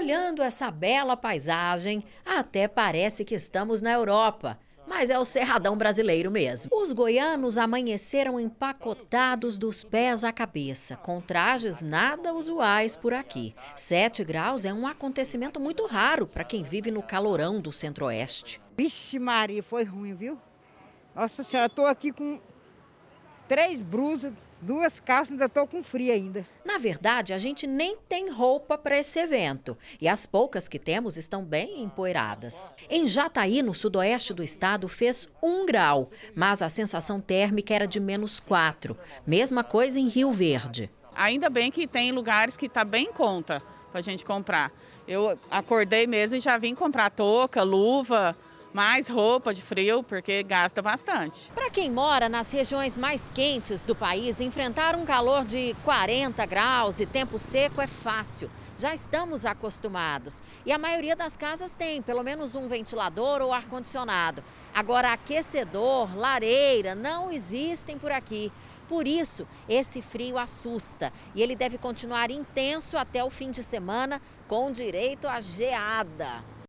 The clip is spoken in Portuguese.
Olhando essa bela paisagem, até parece que estamos na Europa. Mas é o Cerradão brasileiro mesmo. Os goianos amanheceram empacotados dos pés à cabeça, com trajes nada usuais por aqui. Sete graus é um acontecimento muito raro para quem vive no calorão do centro-oeste. Vixe, Maria, foi ruim, viu? Nossa senhora, estou aqui com três brusas, duas calças, ainda estou com frio ainda. Na verdade, a gente nem tem roupa para esse evento. E as poucas que temos estão bem empoeiradas. Em Jataí, no sudoeste do estado, fez um grau, mas a sensação térmica era de menos quatro. Mesma coisa em Rio Verde. Ainda bem que tem lugares que está bem em conta para a gente comprar. Eu acordei mesmo e já vim comprar touca, luva, mais roupa de frio, porque gasta bastante. Para quem mora nas regiões mais quentes do país, enfrentar um calor de 40 graus e tempo seco é fácil. Já estamos acostumados. E a maioria das casas tem pelo menos um ventilador ou ar-condicionado. Agora, aquecedor, lareira não existem por aqui. Por isso, esse frio assusta e ele deve continuar intenso até o fim de semana, com direito a geada.